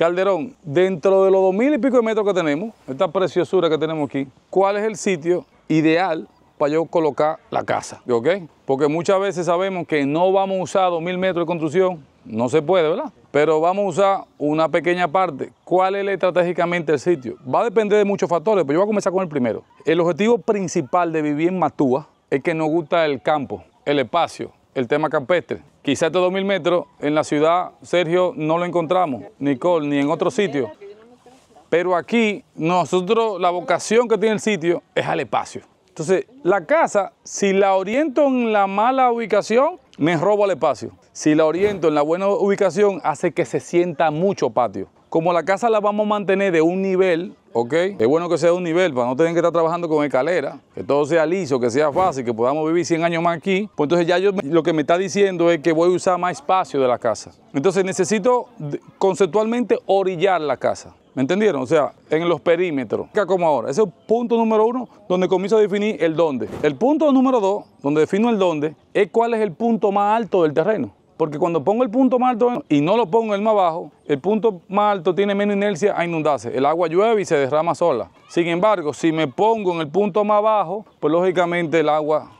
Calderón, dentro de los dos mil y pico de metros que tenemos, esta preciosura que tenemos aquí, ¿cuál es el sitio ideal para yo colocar la casa? ¿Ok? Porque muchas veces sabemos que no vamos a usar dos mil metros de construcción, no se puede, ¿verdad? Pero vamos a usar una pequeña parte. ¿Cuál es estratégicamente el sitio? Va a depender de muchos factores, pero yo voy a comenzar con el primero. El objetivo principal de vivir en Matúa es que nos gusta el campo, el espacio, el tema campestre. Quizá estos 2.000 metros en la ciudad, Sergio, no lo encontramos, Nicole, ni en otro sitio. Pero aquí, nosotros, la vocación que tiene el sitio es al espacio. Entonces, la casa, si la oriento en la mala ubicación, me robo el espacio. Si la oriento en la buena ubicación, hace que se sienta mucho patio. Como la casa la vamos a mantener de un nivel, ¿ok? Es bueno que sea de un nivel para no tener que estar trabajando con escalera, que todo sea liso, que sea fácil, que podamos vivir 100 años más aquí. Pues entonces ya yo lo que me está diciendo es que voy a usar más espacio de la casa. Entonces necesito conceptualmente orillar la casa. ¿Me entendieron? O sea, en los perímetros. Como ahora. Ese es el punto número uno donde comienzo a definir el dónde. El punto número dos, donde defino el dónde, es cuál es el punto más alto del terreno. Porque cuando pongo el punto más alto y no lo pongo el más bajo, el punto más alto tiene menos inercia a inundarse. El agua llueve y se derrama sola. Sin embargo, si me pongo en el punto más bajo, pues lógicamente el agua,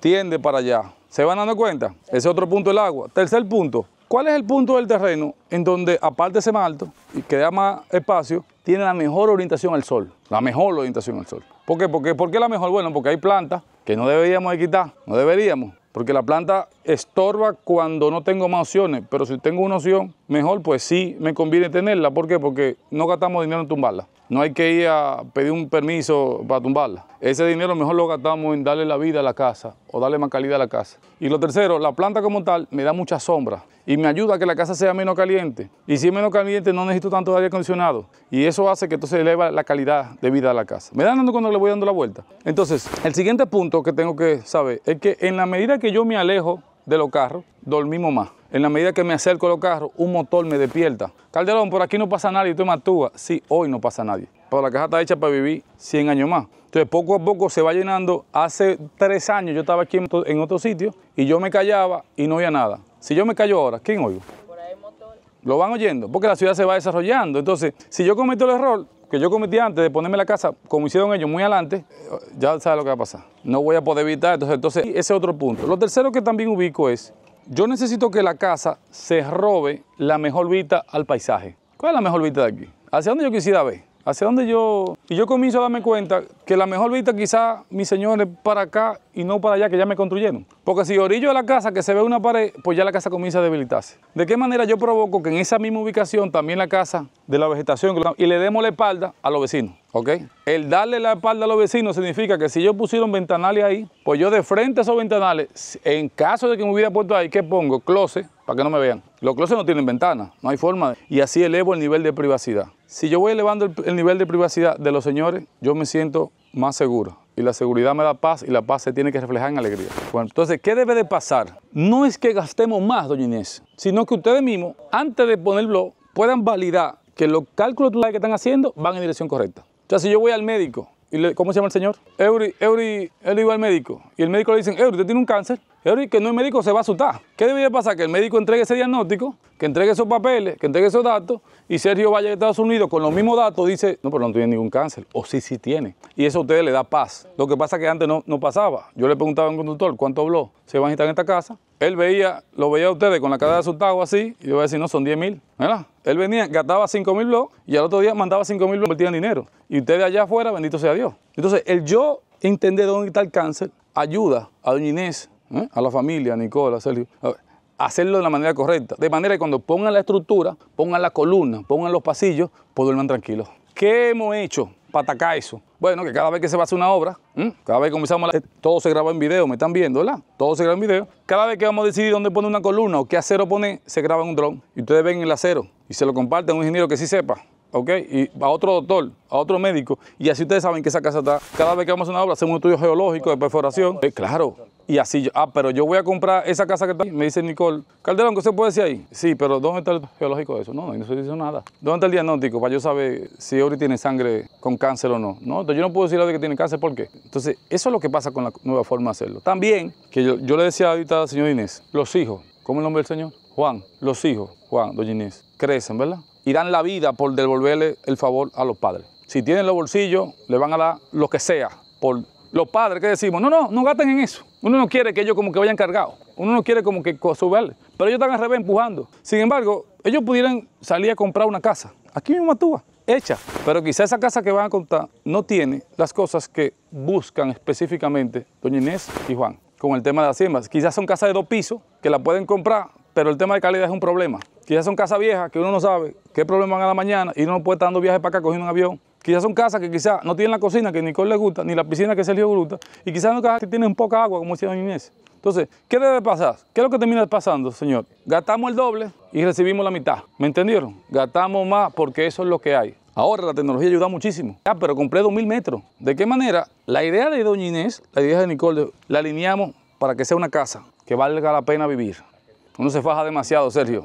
tiende para allá. ¿Se van dando cuenta? Ese es otro punto del agua. Tercer punto, ¿Cuál es el punto del terreno en donde, aparte de ser más alto y que más espacio, tiene la mejor orientación al sol? La mejor orientación al sol. ¿Por qué? ¿Por qué? ¿Por qué la mejor? Bueno, porque hay plantas que no deberíamos de quitar, no deberíamos, porque la planta estorba cuando no tengo más opciones, pero si tengo una opción, mejor pues sí me conviene tenerla. ¿Por qué? Porque no gastamos dinero en tumbarla. No hay que ir a pedir un permiso para tumbarla. Ese dinero mejor lo gastamos en darle la vida a la casa o darle más calidad a la casa. Y lo tercero, la planta como tal me da mucha sombra y me ayuda a que la casa sea menos caliente. Y si es menos caliente no necesito tanto aire acondicionado y eso hace que entonces eleva la calidad de vida a la casa. Me da dando cuando le voy dando la vuelta. Entonces, el siguiente punto que tengo que saber es que en la medida que yo me alejo de los carros, dormimos más. En la medida que me acerco a los carros, un motor me despierta. Calderón, por aquí no pasa nadie, tú me actúas. Sí, hoy no pasa nadie. Pero la caja está hecha para vivir 100 años más. Entonces, poco a poco se va llenando. Hace tres años yo estaba aquí en otro sitio y yo me callaba y no oía nada. Si yo me callo ahora, ¿quién oigo? Por ahí motor. Lo van oyendo, porque la ciudad se va desarrollando. Entonces, si yo cometo el error, que yo cometí antes de ponerme la casa, como hicieron ellos muy adelante, ya sabes lo que va a pasar. No voy a poder evitar, entonces, entonces ese otro punto. Lo tercero que también ubico es, yo necesito que la casa se robe la mejor vista al paisaje. ¿Cuál es la mejor vista de aquí? ¿Hacia dónde yo quisiera ver? ¿Hacia dónde yo? Y yo comienzo a darme cuenta que la mejor vista quizá, mis señores, para acá y no para allá, que ya me construyeron. Porque si orillo a la casa que se ve una pared, pues ya la casa comienza a debilitarse. ¿De qué manera yo provoco que en esa misma ubicación también la casa de la vegetación y le demos la espalda a los vecinos? ¿Ok? El darle la espalda a los vecinos significa que si yo pusieron ventanales ahí, pues yo de frente a esos ventanales, en caso de que me hubiera puesto ahí, ¿qué pongo? Closet, para que no me vean. Los closes no tienen ventanas, no hay forma. Y así elevo el nivel de privacidad. Si yo voy elevando el, nivel de privacidad de los señores, yo me siento más seguro. Y la seguridad me da paz y la paz se tiene que reflejar en alegría. Bueno, entonces, ¿qué debe de pasar? No es que gastemos más, doña Inés, sino que ustedes mismos, antes de ponerlo, puedan validar que los cálculos que están haciendo van en dirección correcta. O sea, si yo voy al médico cómo se llama el señor? Eury, Eury, él iba al médico. Y el médico le dice, Eury, usted tiene un cáncer. Eury, que no es médico, se va a asustar. ¿Qué debería pasar? Que el médico entregue ese diagnóstico, que entregue esos papeles, que entregue esos datos. Y Sergio vaya a Estados Unidos con los mismos datos, dice, no, pero no tiene ningún cáncer. O sí, sí tiene. Y eso a ustedes le da paz. Lo que pasa es que antes no, no pasaba. Yo le preguntaba a un conductor, ¿cuánto habló? ¿Se van a estar en esta casa? él veía, lo veía a ustedes con la cara de asustado así, y yo voy a decir, no, son 10 mil, ¿verdad? Él venía, gastaba 5 mil blogs y al otro día mandaba 5 mil blogs, y dinero. Y ustedes allá afuera, bendito sea Dios. Entonces, el yo entender dónde está el cáncer ayuda a doña Inés, ¿eh? a la familia, a Nicola, a Sergio, a hacerlo de la manera correcta. De manera que cuando pongan la estructura, pongan la columna, pongan los pasillos, pues duerman tranquilos. ¿Qué hemos hecho? para eso. Bueno, que cada vez que se va a hacer una obra, cada vez que comenzamos, todo se graba en video, me están viendo, ¿verdad? Todo se graba en video. Cada vez que vamos a decidir dónde poner una columna o qué acero poner, se graba en un drone Y ustedes ven el acero y se lo comparten a un ingeniero que sí sepa. ¿ok? Y a otro doctor, a otro médico. Y así ustedes saben que esa casa está. Cada vez que vamos a una obra, hacemos un estudio geológico de perforación. Eh, claro. Y así yo, ah, pero yo voy a comprar esa casa que está Me dice Nicole, Calderón, ¿qué se puede decir ahí? Sí, pero ¿dónde está el geológico de eso? No, no, no se dice nada. ¿Dónde está el diagnóstico para yo saber si Ori tiene sangre con cáncer o no? No, entonces yo no puedo a de que tiene cáncer, ¿por qué? Entonces, eso es lo que pasa con la nueva forma de hacerlo. También, que yo, yo le decía ahorita al señor Inés, los hijos, ¿cómo es el nombre del señor? Juan, los hijos, Juan, doña Inés, crecen, ¿verdad? y la vida por devolverle el favor a los padres. Si tienen los bolsillos, le van a dar lo que sea. Por los padres que decimos, no, no, no gasten en eso. Uno no quiere que ellos como que vayan cargados. Uno no quiere como que subirle. Pero ellos están al revés empujando. Sin embargo, ellos pudieran salir a comprar una casa. Aquí mismo actúa, hecha. Pero quizá esa casa que van a contar no tiene las cosas que buscan específicamente doña Inés y Juan con el tema de las siembras. Quizás son casas de dos pisos que la pueden comprar, pero el tema de calidad es un problema. Quizás son casas viejas que uno no sabe qué problema van a la mañana y uno no puede estar dando viajes para acá cogiendo un avión. Quizás son casas que quizás no tienen la cocina que Nicole le gusta, ni la piscina que Sergio gusta, y quizás no casas que tienen poca agua, como decía doña Inés. Entonces, ¿qué debe pasar? ¿Qué es lo que termina pasando, señor? Gastamos el doble y recibimos la mitad. ¿Me entendieron? Gastamos más porque eso es lo que hay. Ahora la tecnología ayuda muchísimo. Ah, pero compré 2.000 metros. ¿De qué manera? La idea de doña Inés, la idea de Nicole, la alineamos para que sea una casa que valga la pena vivir. Uno se faja demasiado, Sergio.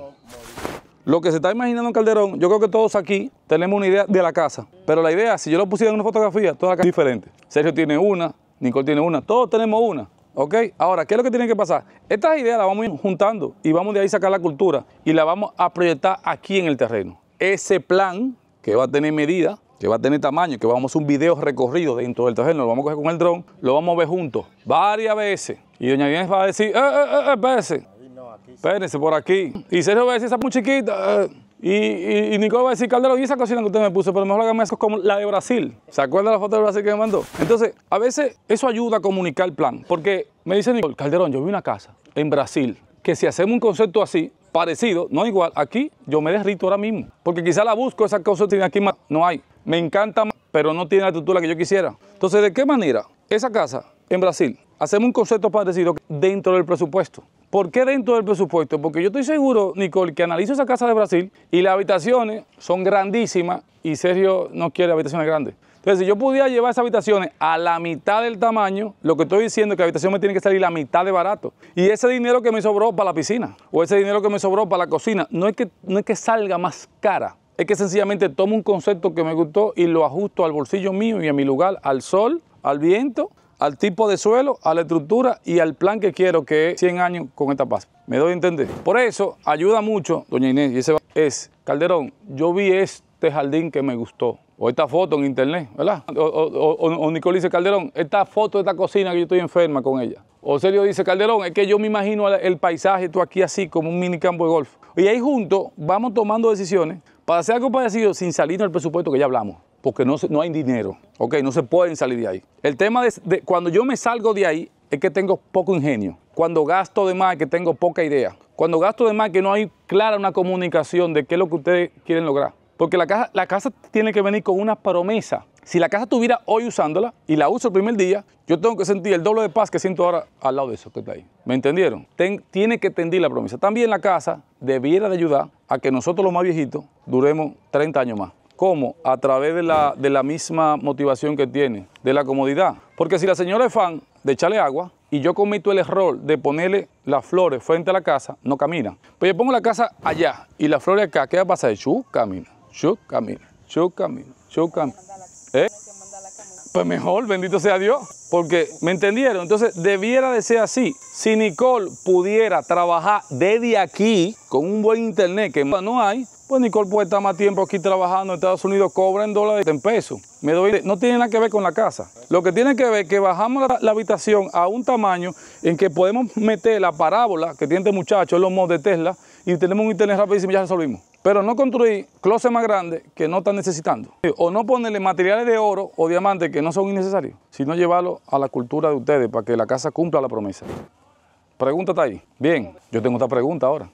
Lo que se está imaginando en Calderón, yo creo que todos aquí tenemos una idea de la casa. Pero la idea, si yo lo pusiera en una fotografía, toda la casa es diferente. Sergio tiene una, Nicole tiene una, todos tenemos una. ¿Ok? Ahora, ¿qué es lo que tiene que pasar? Estas ideas las vamos a ir juntando y vamos de ahí a sacar la cultura y la vamos a proyectar aquí en el terreno. Ese plan, que va a tener medida, que va a tener tamaño, que vamos a hacer un video recorrido dentro del terreno, lo vamos a coger con el dron, lo vamos a ver juntos varias veces. Y Doña Inés va a decir, eh, eh, eh, eh Espérense por aquí. Y Sergio va a decir, esa muy chiquita. Y, y, va a decir, Calderón, ¿y esa cocina que usted me puso? Pero mejor hágame eso como la de Brasil. ¿Se acuerda la foto de Brasil que me mandó? Entonces, a veces eso ayuda a comunicar el plan. Porque me dice Nico, Calderón, yo vi una casa en Brasil que si hacemos un concepto así, parecido, no igual, aquí yo me derrito ahora mismo. Porque quizá la busco, esa cosa tiene aquí más, no hay. Me encanta, más, pero no tiene la estructura que yo quisiera. Entonces, ¿de qué manera esa casa en Brasil hacemos un concepto parecido dentro del presupuesto? ¿Por qué dentro del presupuesto? Porque yo estoy seguro, Nicole, que analizo esa casa de Brasil y las habitaciones son grandísimas y Sergio no quiere habitaciones grandes. Entonces, si yo pudiera llevar esas habitaciones a la mitad del tamaño, lo que estoy diciendo es que la habitación me tiene que salir la mitad de barato. Y ese dinero que me sobró para la piscina o ese dinero que me sobró para la cocina, no es que, no es que salga más cara. Es que sencillamente tomo un concepto que me gustó y lo ajusto al bolsillo mío y a mi lugar, al sol, al viento al tipo de suelo, a la estructura y al plan que quiero, que es 100 años con esta paz. Me doy a entender. Por eso ayuda mucho, doña Inés, y ese es, Calderón, yo vi este jardín que me gustó. O esta foto en internet, ¿verdad? O, o, dice, Calderón, esta foto de esta cocina que yo estoy enferma con ella. O Sergio dice, Calderón, es que yo me imagino el paisaje, tú aquí así, como un mini campo de golf. Y ahí juntos vamos tomando decisiones para hacer algo parecido sin salirnos del presupuesto que ya hablamos porque no, no hay dinero, ¿ok? No se pueden salir de ahí. El tema de, cuando yo me salgo de ahí es que tengo poco ingenio. Cuando gasto de más es que tengo poca idea. Cuando gasto de más es que no hay clara una comunicación de qué es lo que ustedes quieren lograr. Porque la casa, la casa tiene que venir con una promesa. Si la casa estuviera hoy usándola y la uso el primer día, yo tengo que sentir el doble de paz que siento ahora al lado de eso que está ahí. ¿Me entendieron? tiene que tender la promesa. También la casa debiera de ayudar a que nosotros los más viejitos duremos 30 años más. ¿Cómo? A través de la, de la misma motivación que tiene, de la comodidad. Porque si la señora es fan de echarle agua y yo cometo el error de ponerle las flores frente a la casa, no camina. Pues yo pongo la casa allá y las flores acá, ¿qué va a pasar? Chu, camina, chu, camina, chu, camina, chu, camina. ¿Eh? Pues mejor, bendito sea Dios, porque me entendieron. Entonces, debiera de ser así. Si Nicole pudiera trabajar desde aquí con un buen internet que no hay, pues Nicole puede estar más tiempo aquí trabajando en Estados Unidos, cobra en dólares en pesos. Me doy, no tiene nada que ver con la casa. Lo que tiene que ver es que bajamos la, habitación a un tamaño en que podemos meter la parábola que tiene este muchacho, los mods de Tesla, y tenemos un internet rapidísimo y ya resolvimos. Pero no construir closet más grande que no están necesitando. O no ponerle materiales de oro o diamantes que no son innecesarios, sino llevarlo a la cultura de ustedes para que la casa cumpla la promesa. Pregunta está ahí. Bien, yo tengo otra pregunta ahora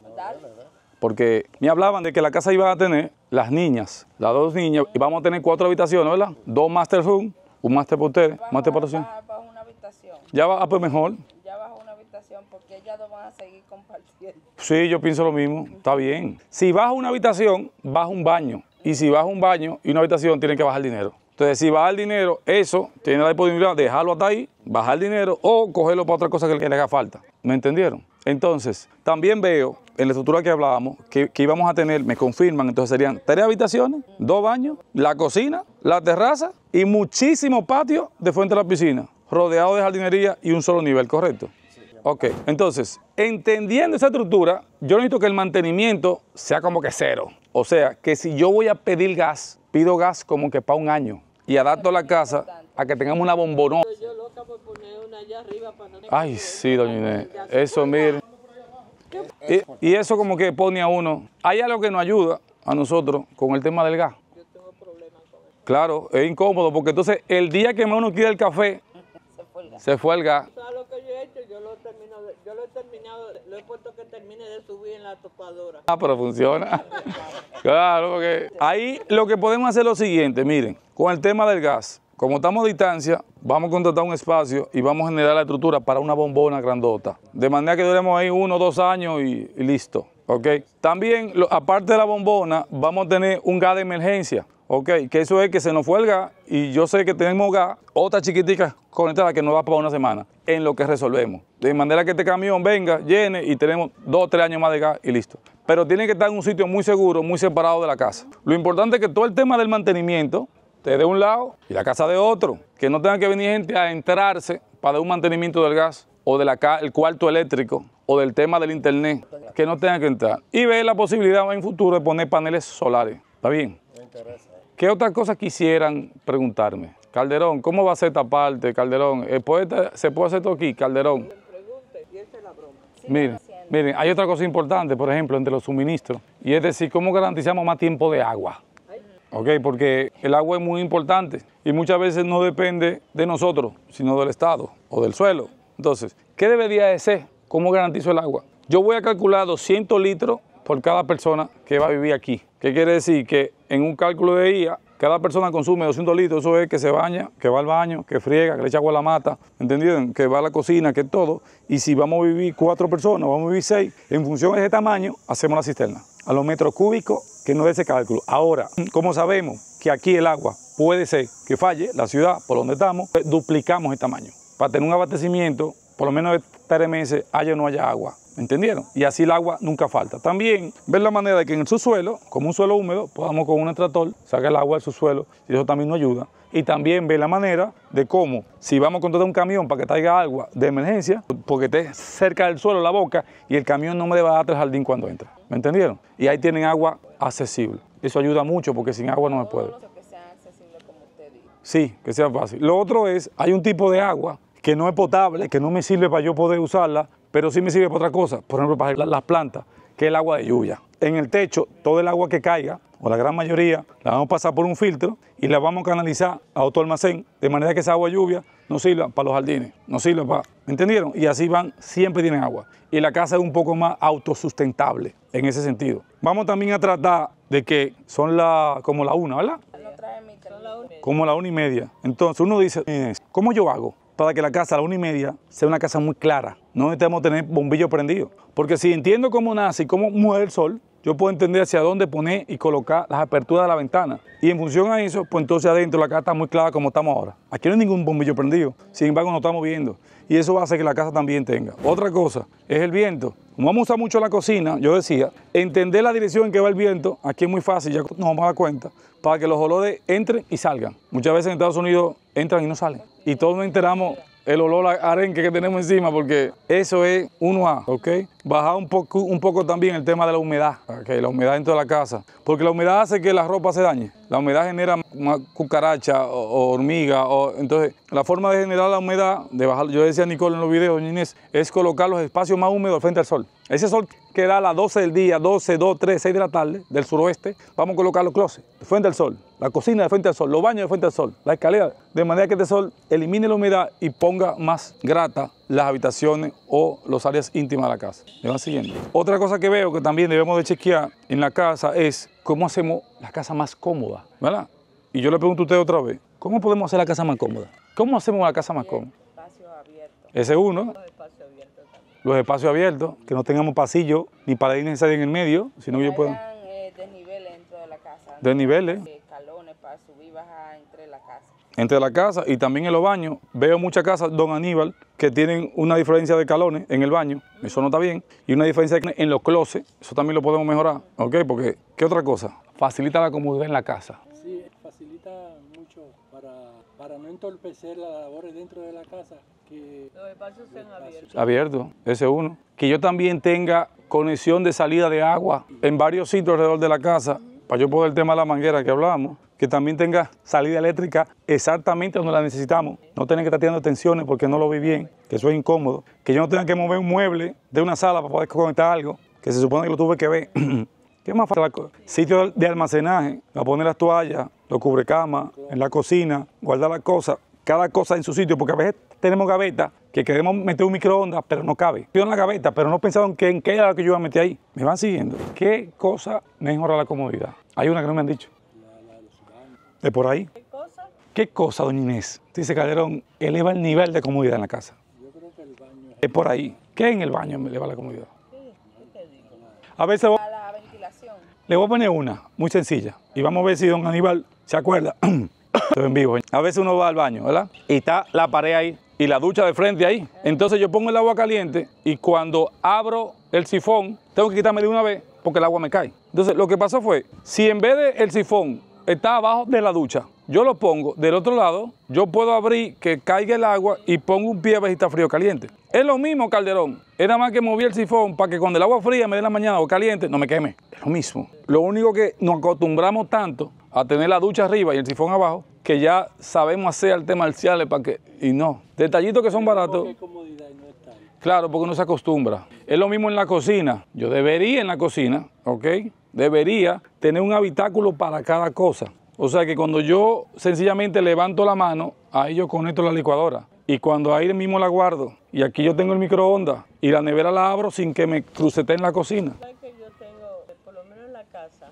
porque me hablaban de que la casa iba a tener las niñas, las dos niñas, y vamos a tener cuatro habitaciones, ¿verdad? Dos master room, un master para ustedes, un master para ustedes. una habitación. Ya va, ah, pues mejor. Ya bajo una habitación porque ellas dos van a seguir compartiendo. Sí, yo pienso lo mismo, está bien. Si baja una habitación, baja un baño. Y si baja un baño y una habitación, tienen que bajar dinero. Entonces, si baja el dinero, eso tiene la disponibilidad de dejarlo hasta ahí, bajar dinero o cogerlo para otra cosa que le haga falta. ¿Me entendieron? Entonces, también veo en la estructura que hablábamos que, íbamos a tener, me confirman, entonces serían tres habitaciones, dos baños, la cocina, la terraza y muchísimo patio de frente a la piscina, rodeado de jardinería y un solo nivel, ¿correcto? Ok, entonces, entendiendo esa estructura, yo necesito que el mantenimiento sea como que cero. O sea, que si yo voy a pedir gas, pido gas como que para un año y adapto la casa a que tengamos una bombonona allá arriba para no... Ay, sí, doña Inés. Eso, mire. Y, eso como que pone a uno. Hay algo que nos ayuda a nosotros con el tema del gas. Yo tengo problemas con eso. Claro, es incómodo porque entonces el día que uno quiere el café, se fue el gas. lo que yo he hecho? yo lo he terminado, lo he puesto que termine de subir en la topadora. Ah, pero funciona. claro, porque ahí lo que podemos hacer es lo siguiente, miren, con el tema del gas. Como estamos a distancia, vamos a contratar un espacio y vamos a generar la estructura para una bombona grandota. De manera que duremos ahí uno o dos años y, listo. También, aparte de la bombona, vamos a tener un gas de emergencia. Que eso es que se nos fue el gas y yo sé que tenemos gas, otra chiquitica conectada que no va para una semana, en lo que resolvemos. De manera que este camión venga, llene y tenemos dos o tres años más de gas y listo. Pero tiene que estar en un sitio muy seguro, muy separado de la casa. Lo importante es que todo el tema del mantenimiento de un lado y la casa de otro. Que no tengan que venir gente a entrarse para un mantenimiento del gas o del cuarto eléctrico o del tema del internet. Que no tengan que entrar. Y ver la posibilidad en futuro de poner paneles solares. ¿Está bien? Me ¿Qué otra cosa quisieran preguntarme? Calderón, ¿cómo va a ser esta parte, Calderón? Eh, ¿Se puede hacer esto aquí, Calderón? broma. miren, hay otra cosa importante, por ejemplo, entre los suministros, y es decir, cómo garantizamos más tiempo de agua. ¿ok? Porque el agua es muy importante y muchas veces no depende de nosotros, sino del Estado o del suelo. Entonces, ¿qué debería de ser? ¿Cómo garantizo el agua? Yo voy a calcular 200 litros por cada persona que va a vivir aquí. ¿Qué quiere decir? Que en un cálculo de IA, cada persona consume 200 litros, eso es que se baña, que va al baño, que friega, que le echa agua a la mata, ¿entendieron? Que va a la cocina, que todo. Y si vamos a vivir cuatro personas, vamos a vivir seis, en función de ese tamaño, hacemos la cisterna. A los metros cúbicos que no dé ese cálculo. Ahora, como sabemos que aquí el agua puede ser que falle, la ciudad por donde estamos, pues duplicamos el tamaño. Para tener un abastecimiento, por lo menos de tres meses, haya o no haya agua. ¿Me ¿Entendieron? Y así el agua nunca falta. También ver la manera de que en el subsuelo, como un suelo húmedo, podamos con un extractor sacar el agua del subsuelo y eso también nos ayuda. Y también ver la manera de cómo, si vamos a contratar un camión para que traiga agua de emergencia, porque esté cerca del suelo la boca y el camión no me va a dar el jardín cuando entra. ¿Me entendieron? Y ahí tienen agua accesible. Eso ayuda mucho porque sin agua no me puedo. Sí, que sea fácil. Lo otro es, hay un tipo de agua que no es potable, que no me sirve para yo poder usarla, pero sí me sirve para otra cosa, por ejemplo, para las plantas, que es el agua de lluvia. En el techo, todo el agua que caiga, o la gran mayoría, la vamos a pasar por un filtro y la vamos a canalizar a otro almacén, de manera que esa agua de lluvia no sirve para los jardines, no sirve para... ¿Me entendieron? Y así van, siempre tienen agua. Y la casa es un poco más autosustentable en ese sentido. Vamos también a tratar de que son la, como la una, ¿verdad? Como la una y media. Entonces uno dice, ¿cómo yo hago? para que la casa a la una y media sea una casa muy clara. No necesitamos tener bombillos prendidos. Porque si entiendo cómo nace y cómo mueve el sol, yo puedo entender hacia dónde poner y colocar las aperturas de la ventana. Y en función a eso, pues entonces adentro la casa está muy clara como estamos ahora. Aquí no hay ningún bombillo prendido, sin embargo no estamos viendo. Y eso va a hacer que la casa también tenga. Otra cosa es el viento. Como vamos a usar mucho la cocina, yo decía, entender la dirección en que va el viento, aquí es muy fácil, ya nos vamos a dar cuenta, para que los olores entren y salgan. Muchas veces en Estados Unidos entran y no salen. Y todos nos enteramos el olor a arenque que tenemos encima, porque eso es uno a ¿ok? Bajar un poco, un poco también el tema de la humedad, ¿ok? La humedad dentro de la casa, porque la humedad hace que la ropa se dañe la humedad genera cucaracha o hormiga. O, entonces, la forma de generar la humedad, de bajar, yo decía a Nicole en los videos, es colocar los espacios más húmedos frente al sol. Ese sol que da a las 12 del día, 12, 2, 3, 6 de la tarde, del suroeste, vamos a colocar los closets frente al sol, la cocina frente al sol, los baños frente al sol, la escalera, de manera que este sol elimine la humedad y ponga más grata las habitaciones o los áreas íntimas de la casa. ¿Me van siguiendo? Otra cosa que veo que también debemos de chequear en la casa es cómo hacemos la casa más cómoda, ¿verdad? Y yo le pregunto a usted otra vez, ¿cómo podemos hacer la casa más cómoda? ¿Cómo hacemos la casa más cómoda? Ese uno. Los espacios abiertos, Los espacios abiertos, que no tengamos pasillo ni pared necesario en el medio, sino que yo puedo... Eh, desniveles dentro de la casa. Desniveles. Eh, escalones para subir y bajar entre la casa entre la casa y también en los baños. Veo muchas casas, don Aníbal, que tienen una diferencia de calones en el baño, eso no está bien, y una diferencia en los closets, eso también lo podemos mejorar, ¿ok? Porque, ¿qué otra cosa? Facilita la comodidad en la casa. Sí, facilita mucho para, no entorpecer las labores dentro de la casa. Que los espacios sean abiertos. Abiertos, ese uno. Que yo también tenga conexión de salida de agua en varios sitios alrededor de la casa, para yo poder el tema de la manguera que hablábamos, que también tenga salida eléctrica exactamente donde la necesitamos. No tener que estar tirando tensiones porque no lo vi bien, que eso es incómodo. Que yo no tenga que mover un mueble de una sala para poder conectar algo, que se supone que lo tuve que ver. ¿Qué más falta? Sitio de almacenaje, para poner las toallas, los cubrecamas, en la cocina, guardar las cosas, cada cosa en su sitio, porque a veces tenemos gavetas que queremos meter un microondas, pero no cabe. Tío en la gaveta, pero no pensaron que en qué era lo que yo iba a meter ahí. Me van siguiendo. ¿Qué cosa mejora la comodidad? Hay una que no me han dicho. Es por ahí. ¿Qué cosa? ¿Qué cosa, doña Inés? Dice Calderón, eleva el nivel de comodidad en la casa. Yo creo que el baño. Es por ahí. ¿Qué en el baño me eleva la comodidad? Sí, A veces... A la ventilación. Le voy a poner una, muy sencilla. Y vamos a ver si don Aníbal se acuerda. en vivo. A veces uno va al baño, ¿verdad? Y está la pared ahí y la ducha de frente ahí. Entonces yo pongo el agua caliente y cuando abro el sifón, tengo que quitarme de una vez porque el agua me cae. Entonces lo que pasó fue, si en vez de el sifón está abajo de la ducha. Yo lo pongo del otro lado, yo puedo abrir que caiga el agua y pongo un pie a ver si está frío o caliente. Es lo mismo, Calderón. Era más que moví el sifón para que cuando el agua fría me dé la mañana o caliente, no me queme. Es lo mismo. Lo único que nos acostumbramos tanto a tener la ducha arriba y el sifón abajo, que ya sabemos hacer tema marciales para que... Y no. Detallitos que son baratos. Claro, porque uno se acostumbra. Es lo mismo en la cocina. Yo debería en la cocina, ¿ok? debería tener un habitáculo para cada cosa. O sea que cuando yo sencillamente levanto la mano, ahí yo conecto la licuadora. Y cuando ahí mismo la guardo, y aquí yo tengo el microondas, y la nevera la abro sin que me crucete en la cocina. yo tengo, por lo menos en la casa,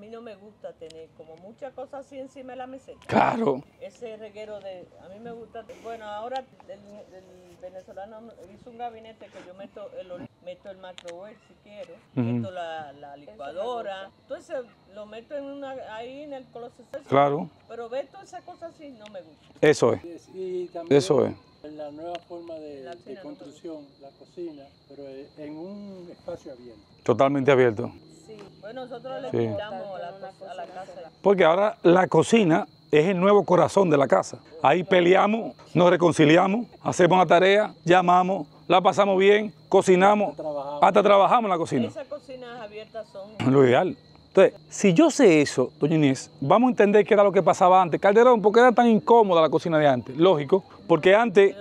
a mí no me gusta tener como muchas cosas así encima de la meseta. Claro. Ese reguero de, a mí me gusta, bueno, ahora el, venezolano hizo un gabinete que yo meto el, meto el microwave si quiero, meto la, la licuadora, entonces lo meto en una, ahí en el closet. Claro. Pero ver todas esas cosas así no me gusta. Eso es. Y también, Eso es en La nueva forma de, construcción, la cocina, pero e, en un espacio abierto. Totalmente abierto. Sí, bueno, pues nosotros le pintamos a, la, casa. Porque ahora la cocina es el nuevo corazón de la casa. Ahí peleamos, nos reconciliamos, hacemos la tarea, llamamos, la pasamos bien, cocinamos, hasta trabajamos, en la cocina. Esas cocinas abiertas son... Lo ideal. Entonces, si yo sé eso, doña Inés, vamos a entender qué era lo que pasaba antes. Calderón, ¿por qué era tan incómoda la cocina de antes? Lógico, porque antes...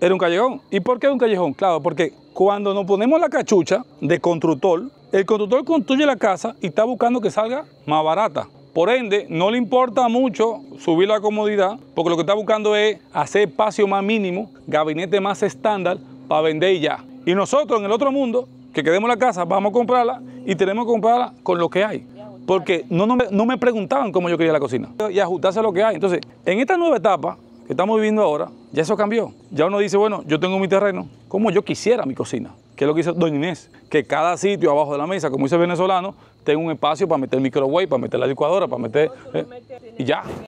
Era un callejón. ¿Y por qué un callejón? Claro, porque cuando nos ponemos la cachucha de constructor, el constructor construye la casa y está buscando que salga más barata. Por ende, no le importa mucho subir la comodidad, porque lo que está buscando es hacer espacio más mínimo, gabinete más estándar para vender y ya. Y nosotros en el otro mundo, que queremos la casa, vamos a comprarla y tenemos que comprarla con lo que hay. Porque no, no, me, no me preguntaban cómo yo quería la cocina y ajustarse a lo que hay. Entonces, en esta nueva etapa, estamos viviendo ahora, ya eso cambió. Ya uno dice, bueno, yo tengo mi terreno, como yo quisiera mi cocina, que es lo que hizo Don Inés, que cada sitio abajo de la mesa, como dice el venezolano, tenga un espacio para meter el microwave, para meter la licuadora, para meter... Eh, y ya.